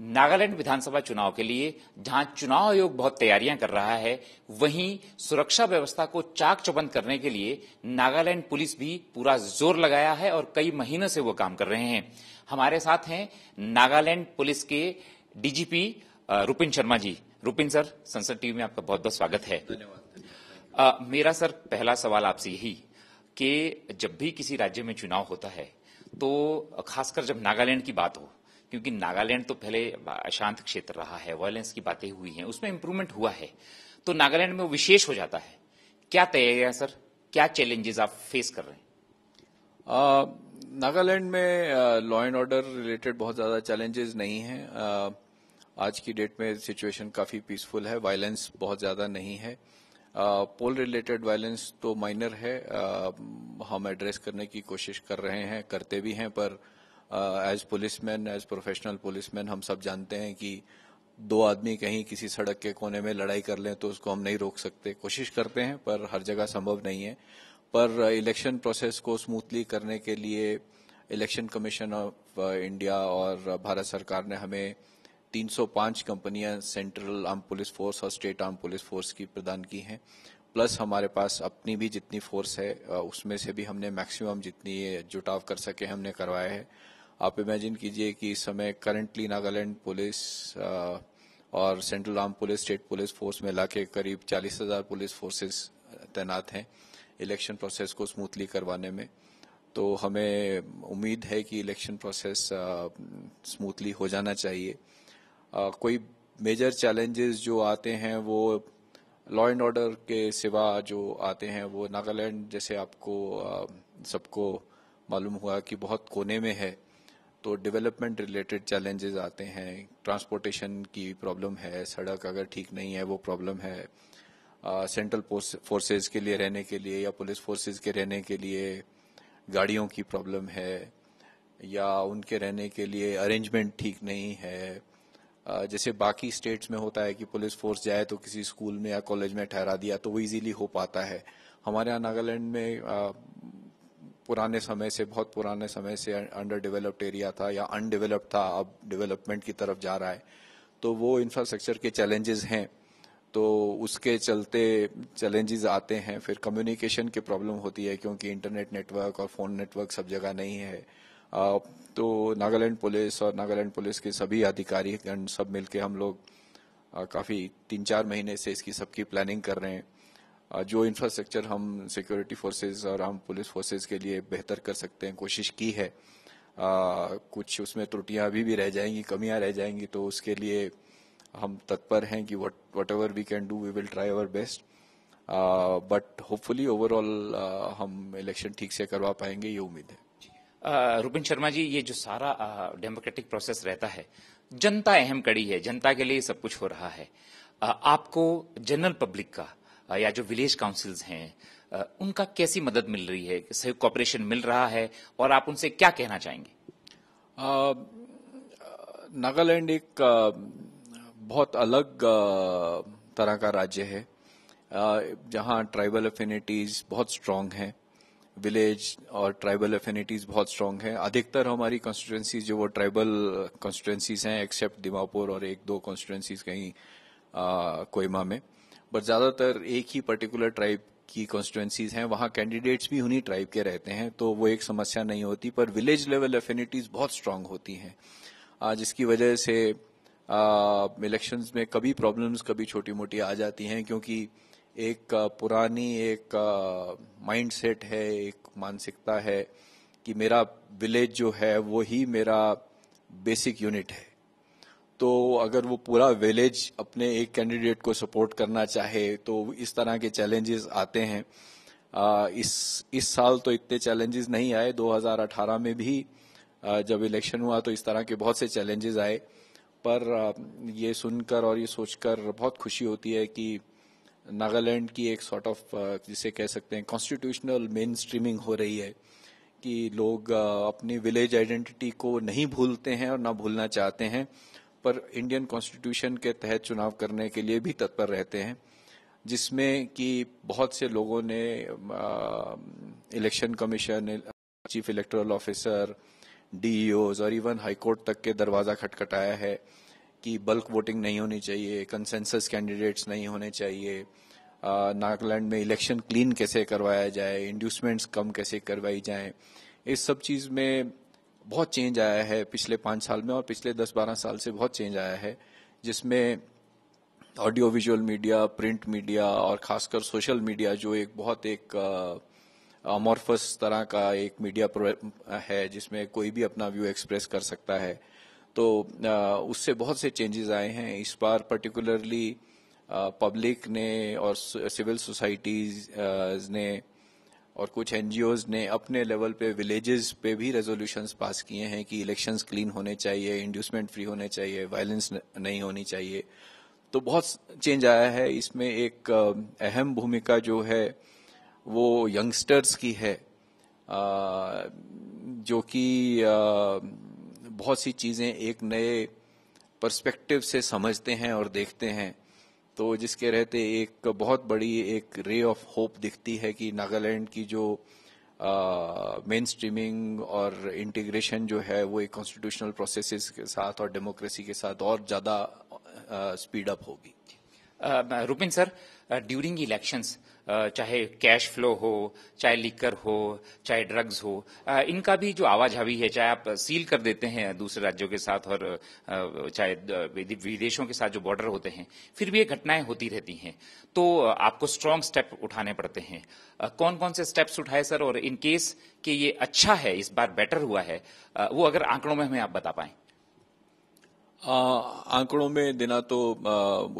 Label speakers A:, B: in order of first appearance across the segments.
A: नागालैंड विधानसभा चुनाव के लिए जहां चुनाव आयोग बहुत तैयारियां कर रहा है वहीं सुरक्षा व्यवस्था को चाक चौबंद करने के लिए नागालैंड पुलिस भी पूरा जोर लगाया है और कई महीनों से वो काम कर रहे हैं हमारे साथ हैं नागालैंड पुलिस के DGP Rupin Sharma ji Rupin sir Sansad TV में आपका बहुत बहुत स्वागत है आ, मेरा सर पहला सवाल आपसे यही कि जब भी किसी राज्य में चुनाव होता है तो खासकर जब नागालैंड की बात हो क्योंकि नागालैंड तो पहले अशांत क्षेत्र रहा है वायलेंस की बातें हुई हैं उसमें इम्प्रूवमेंट हुआ है तो नागालैंड में वो विशेष हो जाता है क्या तैयारियां सर क्या चैलेंजेस आप फेस कर रहे हैं नागालैंड में लॉ एंड ऑर्डर रिलेटेड बहुत ज्यादा चैलेंजेस नहीं है
B: आ, आज की डेट में सिचुएशन काफी पीसफुल है वायलेंस बहुत ज्यादा नहीं है पोल रिलेटेड वायलेंस तो माइनर है आ, हम एड्रेस करने की कोशिश कर रहे हैं करते भी हैं पर as police man as professional police man हम सब जानते हैं कि दो आदमी कहीं किसी सड़क के कोने में लड़ाई कर लें तो उसको हम नहीं रोक सकते कोशिश करते हैं पर हर जगह संभव नहीं है पर इलेक्शन uh, प्रोसेस को स्मूथली करने के लिए इलेक्शन कमीशन ऑफ इंडिया और uh, भारत सरकार ने हमें 305 कंपनियां सेंट्रल आर्म पुलिस फोर्स और स्टेट आर्म पुलिस फोर्स की प्रदान की हैं प्लस हमारे पास अपनी भी जितनी फोर्स है uh, उसमें से भी हमने मैक्सिमम जितनी जुटाव कर सके हमने करवाया है आप इमेजिन कीजिए कि इस समय करंटली नागालैंड पुलिस और central arm police state police force में ला करीब चालीस हजार पुलिस फोर्सेस तैनात हैं इलेक्शन प्रोसेस को स्मूथली करवाने में तो हमें उम्मीद है कि इलेक्शन प्रोसेस स्मूथली हो जाना चाहिए आ, कोई मेजर चैलेंजेस जो आते हैं वो लॉ एंड ऑर्डर के सिवा जो आते हैं वो नागालैंड जैसे आपको सबको मालूम हुआ कि बहुत कोने में है तो डेवलपमेंट रिलेटेड चैलेंजेस आते हैं ट्रांसपोर्टेशन की प्रॉब्लम है सड़क अगर ठीक नहीं है वो प्रॉब्लम है सेंट्रल फोर्सेस के लिए रहने के लिए या पुलिस फोर्सेस के रहने के लिए गाड़ियों की प्रॉब्लम है या उनके रहने के लिए अरेंजमेंट ठीक नहीं है जैसे बाकी स्टेट्स में होता है कि पुलिस फोर्स जाए तो किसी स्कूल में या कॉलेज में ठहरा दिया तो वो इजीली हो पाता है हमारे यहाँ नागालैंड में पुराने समय से बहुत पुराने समय से अंडर डेवलप्ड एरिया था या अनडेवलप्ड था अब डेवलपमेंट की तरफ जा रहा है तो वो इंफ्रास्ट्रक्चर के चैलेंजेस हैं तो उसके चलते चैलेंजेस आते हैं फिर कम्युनिकेशन की प्रॉब्लम होती है क्योंकि इंटरनेट नेटवर्क और फोन नेटवर्क सब जगह नहीं है तो नागालैंड पुलिस और नागालैंड पुलिस के सभी अधिकारी सब मिलके हम लोग काफ़ी तीन चार महीने से इसकी सबकी प्लानिंग कर रहे हैं जो इंफ्रास्ट्रक्चर हम सिक्योरिटी फोर्सेस और हम पुलिस फोर्सेस के लिए बेहतर कर सकते हैं कोशिश की है आ, कुछ उसमें त्रुटियां अभी भी रह जाएंगी कमियां रह जाएंगी तो उसके लिए हम तत्पर हैं कि whatever we can do we will try our best but hopefully overall हम इलेक्शन ठीक से करवा पाएंगे ये
A: उम्मीद है रूपिन शर्मा जी ये जो सारा डेमोक्रेटिक प्रोसेस रहता है जनता अहम कड़ी है जनता के लिए सब कुछ हो रहा है आ, आपको जनरल पब्लिक का या जो विलेज काउंसिल्स हैं उनका कैसी मदद मिल रही है सहयोग कॉपरेशन मिल रहा है और आप उनसे क्या कहना चाहेंगे
B: नागालैंड एक बहुत अलग तरह का राज्य है जहाँ ट्राइबल अफिनिटीज बहुत स्ट्रांग हैं विलेज और ट्राइबल अफिनिटीज बहुत स्ट्रांग हैं अधिकतर हमारी कॉन्स्टिट्यूंसी जो वो ट्राइबल कॉन्स्टिट्यूंसीज हैं एक्सेप्ट दिमापुर और एक दो कॉन्स्टिट्यूंसीज कहीं कोयमा में बट ज्यादातर एक ही पर्टिकुलर ट्राइब की कॉन्स्टिट्युएंसीज हैं वहां कैंडिडेट्स भी उन्हीं ट्राइब के रहते हैं तो वो एक समस्या नहीं होती पर विलेज लेवल एफिनिटीज बहुत स्ट्रांग होती हैं जिसकी वजह से इलेक्शन में कभी प्रॉब्लम्स कभी छोटी मोटी आ जाती हैं क्योंकि एक पुरानी एक माइंड सेट है एक मानसिकता है कि मेरा विलेज जो है वो ही मेरा बेसिक यूनिट है तो अगर वो पूरा विलेज अपने एक कैंडिडेट को सपोर्ट करना चाहे तो इस तरह के चैलेंजेस आते हैं आ, इस इस साल तो इतने चैलेंजेस नहीं आए 2018 में भी आ, जब इलेक्शन हुआ तो इस तरह के बहुत से चैलेंजेस आए पर आ, ये सुनकर और ये सोचकर बहुत खुशी होती है कि नागालैंड की एक सॉर्ट ऑफ जिसे कह सकते हैं कॉन्स्टिट्यूशनल मेन स्ट्रीमिंग हो रही है कि लोग अपनी विलेज आइडेंटिटी को नहीं भूलते हैं और ना भूलना चाहते हैं पर इंडियन कॉन्स्टिट्यूशन के तहत चुनाव करने के लिए भी तत्पर रहते हैं जिसमें कि बहुत से लोगों ने election commission chief electoral officer DEO और इवन हाईकोर्ट तक के दरवाजा खटखटाया है कि बल्क वोटिंग नहीं होनी चाहिए कंसेंसस कैंडिडेट्स नहीं होने चाहिए नागालैंड में इलेक्शन क्लीन कैसे करवाया जाए इंड्यूसमेंट्स कम कैसे करवाई जाए इस सब चीज में बहुत चेंज आया है पिछले पाँच साल में और पिछले दस बारह साल से बहुत चेंज आया है जिसमें audio visual media print media और खासकर सोशल मीडिया जो एक बहुत एक अमोरफस तरह का एक मीडिया है जिसमें कोई भी अपना व्यू एक्सप्रेस कर सकता है तो उससे बहुत से चेंजेस आए हैं इस बार पर्टिकुलरली पब्लिक ने और सिविल सोसाइटीज ने और कुछ एनजीओज ने अपने लेवल पे विलेजेस पे भी रेजोल्यूशंस पास किए हैं कि इलेक्शंस क्लीन होने चाहिए इंड्यूसमेंट फ्री होने चाहिए वायलेंस नहीं होनी चाहिए तो बहुत चेंज आया है इसमें एक अहम भूमिका जो है वो यंगस्टर्स की है जो कि बहुत सी चीजें एक नए पर्सपेक्टिव से समझते हैं और देखते हैं तो जिसके रहते एक बहुत बड़ी एक रे ऑफ होप दिखती है कि नागालैंड की जो मेन uh, स्ट्रीमिंग और इंटीग्रेशन जो है वो एक कॉन्स्टिट्यूशनल प्रोसेस के साथ और डेमोक्रेसी के
A: साथ और ज्यादा स्पीड अप होगी रुपिन सर ड्यूरिंग इलेक्शंस चाहे कैश फ्लो हो चाहे लिकर हो चाहे ड्रग्स हो इनका भी जो आवाजावी है चाहे आप सील कर देते हैं दूसरे राज्यों के साथ और चाहे विदेशों के साथ जो बॉर्डर होते हैं फिर भी ये घटनाएं होती रहती हैं तो आपको स्ट्रांग स्टेप उठाने पड़ते हैं कौन कौन से स्टेप्स उठाए सर और इनकेस कि ये अच्छा है इस बार बेटर हुआ है वो अगर आंकड़ों में हमें आप बता पाएं
B: आंकड़ों में देना तो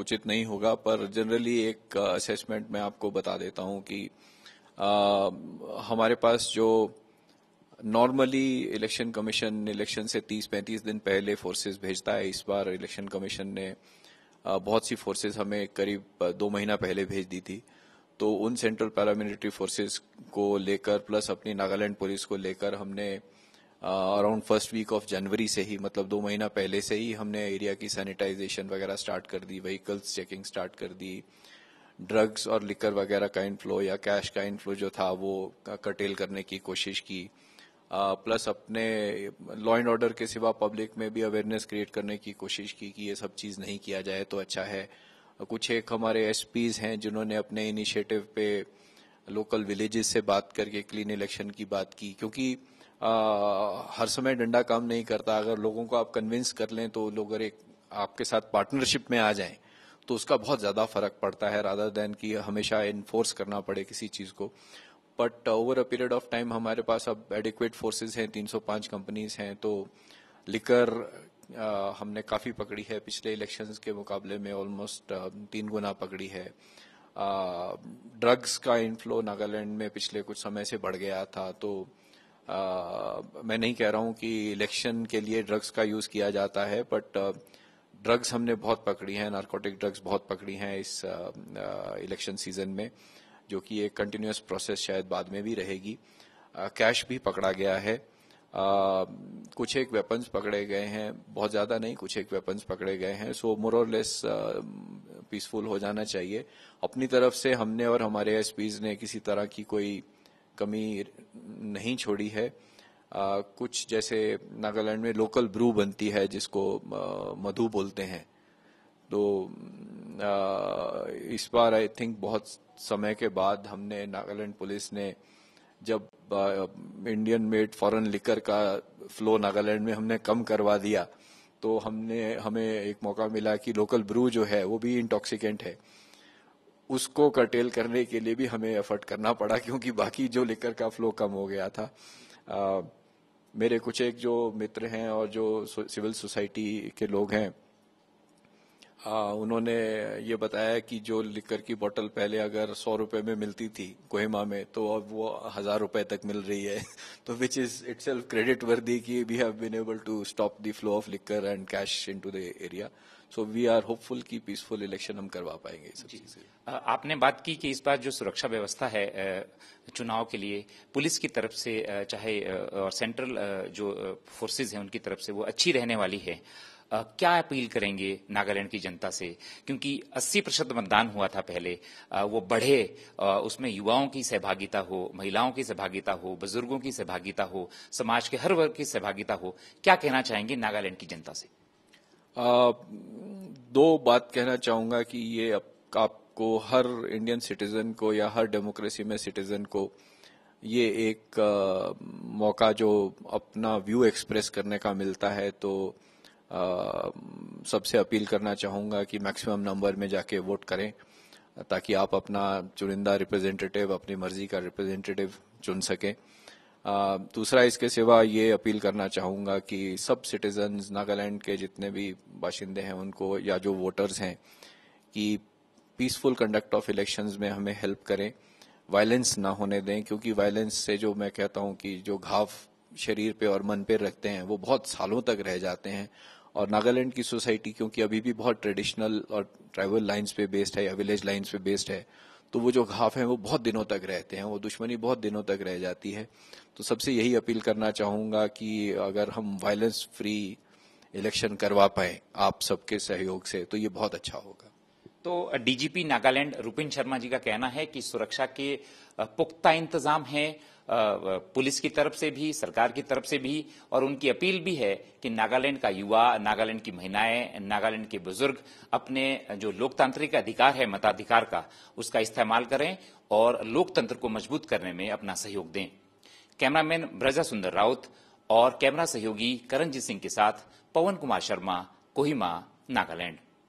B: उचित नहीं होगा पर जनरली एक असेसमेंट मैं आपको बता देता हूं कि आ, हमारे पास जो नॉर्मली इलेक्शन कमीशन इलेक्शन से 30-35 दिन पहले फोर्सेस भेजता है इस बार इलेक्शन कमीशन ने बहुत सी फोर्सेस हमें करीब दो महीना पहले भेज दी थी तो उन सेंट्रल पैरामिलिट्री फोर्सेस को लेकर प्लस अपनी नागालैंड पुलिस को लेकर हमने around first week of January से ही मतलब दो महीना पहले से ही हमने एरिया की सैनिटाइजेशन वगैरह स्टार्ट कर दी व्हीकल्स चेकिंग स्टार्ट कर दी ड्रग्स और लिकर वगैरह का इनफ्लो या कैश का इनफ्लो जो था वो कटेल करने की कोशिश की प्लस अपने लॉ एंड ऑर्डर के सिवा पब्लिक में भी अवेयरनेस क्रिएट करने की कोशिश की कि ये सब चीज़ नहीं किया जाए तो अच्छा है कुछ एक हमारे एसपीज हैं जिन्होंने अपने इनिशिएटिव पे लोकल विलेजेस से बात करके क्लीन इलेक्शन की बात की क्योंकि आ, हर समय डंडा काम नहीं करता अगर लोगों को आप कन्विंस कर लें तो लोग अगर एक आपके साथ पार्टनरशिप में आ जाएं तो उसका बहुत ज्यादा फर्क पड़ता है राधा देन की हमेशा इन्फोर्स करना पड़े किसी चीज को but over a period of time हमारे पास अब एडिक्वेट फोर्सेज हैं 305 कंपनीज हैं तो लिकर आ, हमने काफी पकड़ी है पिछले इलेक्शन के मुकाबले में ऑलमोस्ट तीन गुना पकड़ी है ड्रग्स का इनफ्लो नागालैंड में पिछले कुछ समय से बढ़ गया था तो मैं नहीं कह रहा हूं कि इलेक्शन के लिए ड्रग्स का यूज किया जाता है बट ड्रग्स हमने बहुत पकड़ी हैं नारकोटिक ड्रग्स बहुत पकड़ी हैं इस इलेक्शन सीजन में जो कि एक कंटिन्यूस प्रोसेस शायद बाद में भी रहेगी कैश भी पकड़ा गया है आ, कुछ एक वेपन्स पकड़े गए हैं बहुत ज्यादा नहीं कुछ एक वेपन्स पकड़े गए हैं सो मोर और लेस पीसफुल हो जाना चाहिए अपनी तरफ से हमने और हमारे एसपीज ने किसी तरह की कोई कमी नहीं छोड़ी है आ, कुछ जैसे नागालैंड में लोकल ब्रू बनती है जिसको मधु बोलते हैं तो आ, इस बार आई थिंक बहुत समय के बाद हमने नागालैंड पुलिस ने जब uh, Indian made foreign liquor का फ्लो नागालैंड में हमने कम करवा दिया तो हमने हमें एक मौका मिला कि लोकल ब्रू जो है वो भी इंटॉक्सिकेंट है उसको कर्टेल करने के लिए भी हमें एफर्ट करना पड़ा क्योंकि बाकी जो लिकर का फ्लो कम हो गया था आ, मेरे कुछ एक जो मित्र हैं और जो सिविल सोसाइटी के लोग हैं आ, उन्होंने ये बताया कि जो लिकर की बोतल पहले अगर सौ रुपए में मिलती थी कोहिमा में तो अब वो हजार रुपए तक मिल रही है तो which is itself credit worthy की we have been able to stop the flow of liquor and cash into the area so we are hopeful कि पीसफुल इलेक्शन हम करवा पाएंगे इस
A: आपने बात की कि इस बार जो सुरक्षा व्यवस्था है चुनाव के लिए पुलिस की तरफ से चाहे और सेंट्रल जो फोर्सेज हैं उनकी तरफ से वो अच्छी रहने वाली है क्या अपील करेंगे नागालैंड की जनता से क्योंकि 80 प्रतिशत मतदान हुआ था पहले वो बढ़े उसमें युवाओं की सहभागिता हो महिलाओं की सहभागिता हो बुजुर्गों की सहभागिता हो समाज के हर वर्ग की सहभागिता हो क्या कहना चाहेंगे नागालैंड की जनता से दो बात कहना चाहूंगा कि ये आप, आपको हर इंडियन
B: सिटीजन को या हर डेमोक्रेसी में सिटीजन को ये एक आ, मौका जो अपना व्यू एक्सप्रेस करने का मिलता है तो सबसे अपील करना चाहूंगा कि मैक्सिमम नंबर में जाके वोट करें ताकि आप अपना चुनिंदा रिप्रेजेंटेटिव अपनी मर्जी का रिप्रेजेंटेटिव चुन सकें दूसरा इसके सिवा ये अपील करना चाहूंगा कि सब सिटीजन नागालैंड के जितने भी बाशिंदे हैं उनको या जो वोटर्स हैं कि पीसफुल कंडक्ट ऑफ इलेक्शंस में हमें हेल्प करें वायलेंस ना होने दें क्योंकि वायलेंस से जो मैं कहता हूं कि जो घाव शरीर पे और मन पे रखते हैं वो बहुत सालों तक रह जाते हैं और नागालैंड की सोसाइटी क्योंकि अभी भी बहुत ट्रेडिशनल और ट्राइबल लाइन्स पे बेस्ड है या विलेज लाइन्स पे बेस्ड है तो वो जो घाव है वो बहुत दिनों तक रहते हैं वो दुश्मनी बहुत दिनों तक रह जाती है तो सबसे यही अपील करना चाहूंगा कि अगर हम वायलेंस फ्री इलेक्शन करवा पाए आप सबके सहयोग से तो ये बहुत अच्छा होगा
A: तो डीजीपी नागालैंड रुपिन शर्मा जी का कहना है कि सुरक्षा के पुख्ता इंतजाम है पुलिस की तरफ से भी सरकार की तरफ से भी और उनकी अपील भी है कि नागालैंड का युवा नागालैंड की महिलाएं नागालैंड के बुजुर्ग अपने जो लोकतांत्रिक अधिकार है मताधिकार का उसका इस्तेमाल करें और लोकतंत्र को मजबूत करने में अपना सहयोग दें कैमरामैन ब्रजा सुंदर राउत और कैमरा सहयोगी करणजीत सिंह के साथ पवन कुमार शर्मा कोहिमा नागालैंड